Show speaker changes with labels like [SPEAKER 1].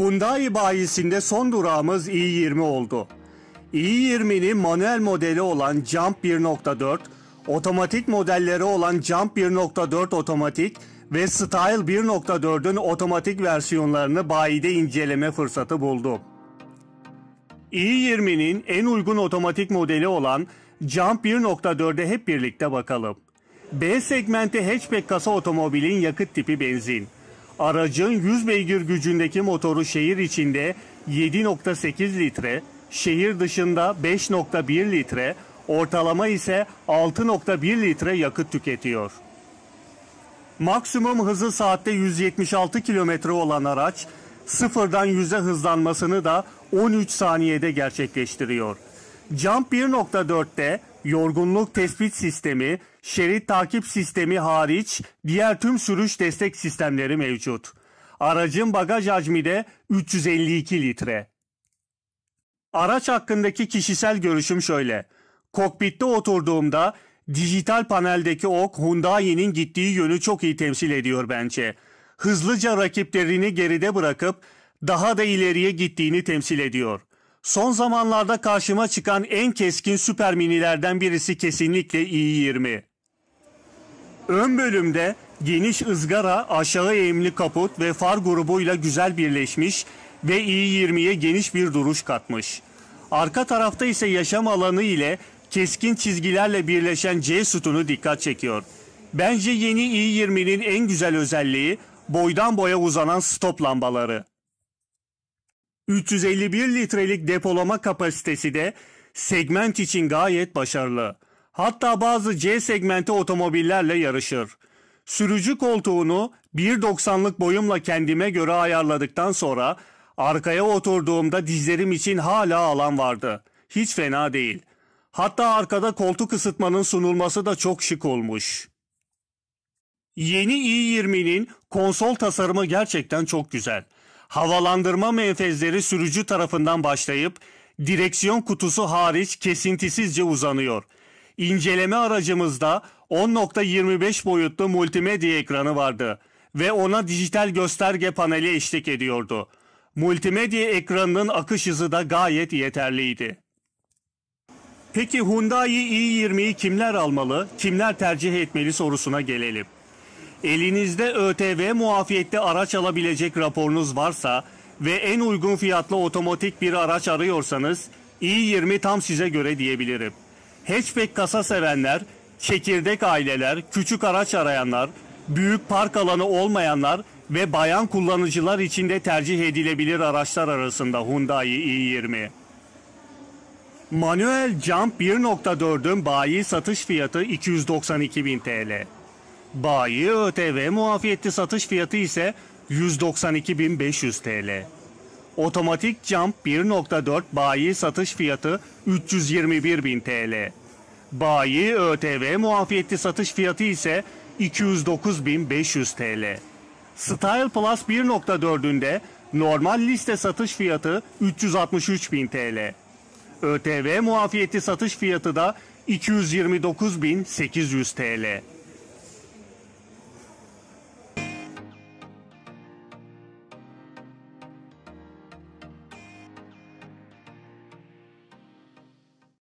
[SPEAKER 1] Hyundai bayisinde son durağımız i20 oldu. i20'nin manuel modeli olan Jump 1.4, otomatik modelleri olan Jump 1.4 otomatik ve Style 1.4'ün otomatik versiyonlarını bayide inceleme fırsatı buldu. i20'nin en uygun otomatik modeli olan Jump 1.4'e hep birlikte bakalım. B segmenti hatchback kasa otomobilin yakıt tipi benzin. Aracın 100 beygir gücündeki motoru şehir içinde 7.8 litre, şehir dışında 5.1 litre, ortalama ise 6.1 litre yakıt tüketiyor. Maksimum hızı saatte 176 kilometre olan araç sıfırdan 100'e hızlanmasını da 13 saniyede gerçekleştiriyor. Jump 1.4'te yorgunluk tespit sistemi, şerit takip sistemi hariç diğer tüm sürüş destek sistemleri mevcut. Aracın bagaj hacmi de 352 litre. Araç hakkındaki kişisel görüşüm şöyle. Kokpitte oturduğumda dijital paneldeki ok Hyundai'nin gittiği yönü çok iyi temsil ediyor bence. Hızlıca rakiplerini geride bırakıp daha da ileriye gittiğini temsil ediyor. Son zamanlarda karşıma çıkan en keskin süper minilerden birisi kesinlikle i20. Ön bölümde geniş ızgara, aşağı eğimli kaput ve far grubuyla güzel birleşmiş ve i20'ye geniş bir duruş katmış. Arka tarafta ise yaşam alanı ile keskin çizgilerle birleşen C sütunu dikkat çekiyor. Bence yeni i20'nin en güzel özelliği boydan boya uzanan stop lambaları. 351 litrelik depolama kapasitesi de segment için gayet başarılı. Hatta bazı C segmenti otomobillerle yarışır. Sürücü koltuğunu 1.90'lık boyumla kendime göre ayarladıktan sonra arkaya oturduğumda dizlerim için hala alan vardı. Hiç fena değil. Hatta arkada koltuk ısıtmanın sunulması da çok şık olmuş. Yeni i20'nin konsol tasarımı gerçekten çok güzel havalandırma menfezleri sürücü tarafından başlayıp direksiyon kutusu hariç kesintisizce uzanıyor. İnceleme aracımızda 10.25 boyutlu multimedya ekranı vardı ve ona dijital gösterge paneli eşlik ediyordu. Multimedya ekranının akış hızı da gayet yeterliydi. Peki Hyundai i20'yi kimler almalı, kimler tercih etmeli sorusuna gelelim. Elinizde ÖTV muafiyette araç alabilecek raporunuz varsa ve en uygun fiyatlı otomatik bir araç arıyorsanız i20 tam size göre diyebilirim. Hatchback kasa sevenler, çekirdek aileler, küçük araç arayanlar, büyük park alanı olmayanlar ve bayan kullanıcılar için de tercih edilebilir araçlar arasında Hyundai i20. Manuel Jump 1.4'ün bayi satış fiyatı 292.000 TL. Bayi ÖTV muafiyetli satış fiyatı ise 192.500 TL. Otomatik Jump 1.4 bayi satış fiyatı 321.000 TL. Bayi ÖTV muafiyetli satış fiyatı ise 209.500 TL. Style Plus 1.4'ünde normal liste satış fiyatı 363.000 TL. ÖTV muafiyeti satış fiyatı da 229.800 TL.